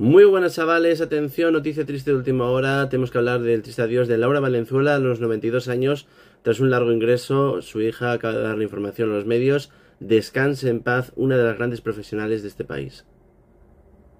Muy buenas chavales, atención, noticia triste de última hora, tenemos que hablar del triste adiós de Laura Valenzuela a los 92 años, tras un largo ingreso, su hija acaba de dar la información a los medios, descanse en paz, una de las grandes profesionales de este país.